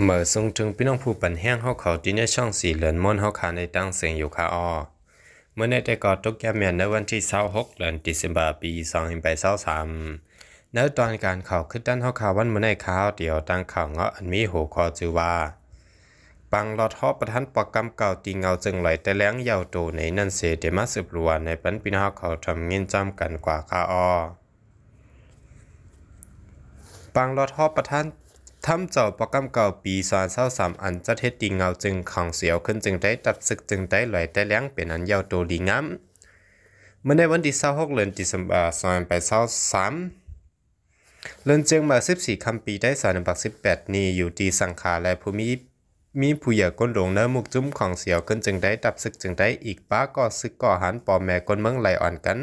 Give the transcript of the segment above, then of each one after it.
เมื่อส่งถึงพี่น้องผู้ปันแห้งเขาเขาจีเนี่ช่องสี่เหลือญม้นเขาขาในตั้งเสียงอยู่คาออเมื่อในแต่ก่อตกแกเมียนในวันที่26เดือนตุลาคมปี2523ในตอนการข่าวขึ้นด้านเขาขาววันเมื่อในข่าวเดียวตั้งข่าวเงาะอันมีหัวข้อจือว่า ปังหลอดฮอประทันปอกกำเก่าตีเงาจึงไหลแต่แล้งยาวโตในนันเสเดมาสืบรวนในปันพี่นเขาเขาทำเงินจำกันกว่าคาออปังลอดฮอประทันทำเจ้าประกำเก่าปีสอนเศร้าสามอันจะเทศดีเงาจึงของเสียวขึ้นจึงได้ตัดศึกจึงได้ไหลได้เลี้ยงเป็นอันยาวโตดีงามเมื่อในวันที่เ้าหกเดือนธันวาคมไปเศร้าสามเรือนจึงมาสสิบี่คำปีได้สานปักสิบแปดนี้อยู่ดีสังขารและภูมิมีผู้ใหญ่ก้นหลวงเนื้อมุกจุ้มของเสียวขึ้นจึงได้ตับศึกจึงได้อีกป้าก็ซึกก่อหันปอแม่ก้นเมืองไหลอ่อนกัน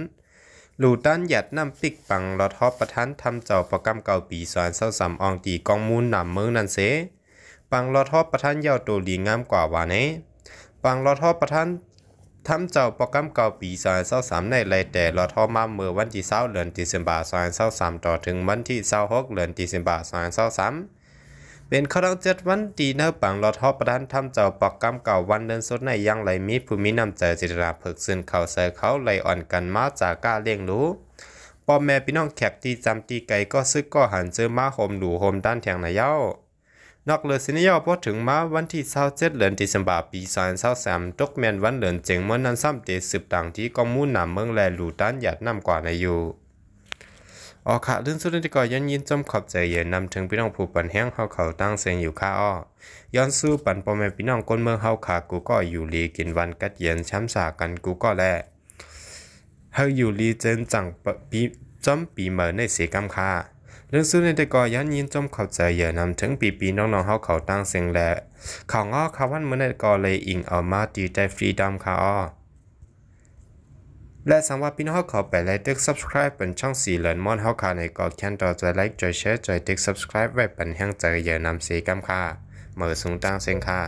ลูตันหยัดนำปิกปังรอทอปประทันทำเจ้าประกำเก่าปีสอนเศร้าสำอองตีกองมูลนำเมืองนันเซปังรอทอปประทันเย่าตัวดีงามกว่าวาเนปังรอทอปประทันทำเจ้าประกำเก่าปีสอนเศร้าสำในไรแต่รอทอมาเมื่อวันที่เศร้าเดือนตีสิบาสอนเศร้าสำต่อถึงวันที่เศร้าหกเดือนตีสิบาสอนเศร้าสำเป็นข้อรังเจ็ดวันดีเนอร์ปังรอทอประธานทำเจ้าปอกกำเก่าวันเดินสดในยังไหลมีภูมินำใจจิตราเพิกซึนเขาใส่เขาไหลอ่อนกันมาจากก้าเลี้ยงรู้พ่อแม่พี่น้องแขกตีจำตีไก่ก็ซึกก็หันเจอมาโฮมหลูโฮมด้านแทงนายเย้านอกเลือสินยอพอถึงมาวันที่เศร้าเจ็ดเหลือนติสมบาปีสานเศร้าสามตกแมนวันเหลือนเจงเมื่อนั้นซ้ำเตะสืบต่างที่กงมู่นหนำเมืองแลหลูด้านหยาดนำกว่าในอยู่ออค่ะลื่นสุดที่ก่อยันยินจมขอบใจเย็นนำถึงพี่น้องผู้ปันแห้งเขาเขาตั้งเสียงอยู่ค่าอ้อย้อนสู้ปันปอมแม่พี่น้องก้นเมืองเขาขากูก็อยู่ลีกินวันกัดเย็นช้ำสากันกูก็แลเฮาอยู่ลีเจนจังปีจมปีเหมือในเสียกำค่าเรื่องสุดในแ่ก่อยันยินจมขอบใจเย็นนำถึงปีปีน้องน้องเขาเขาตั้งเสียงแลเขาง้อเขาวันเมื่อในก่อเลยอิงเอามาตีใจฟรีดอมค่าอ้อและสังว่าพี่น้องขาอไปไลค์ตดก subscribe เป็นช่องสีเหลืองมอนเฮาขาในกอดแคนต่อจะไลค์อยแชร์ใจเติก subscribe ไว้เป็นแห่งใจเยอะนำสีกำค่า เมื่อสูงตั้งเส้นค่า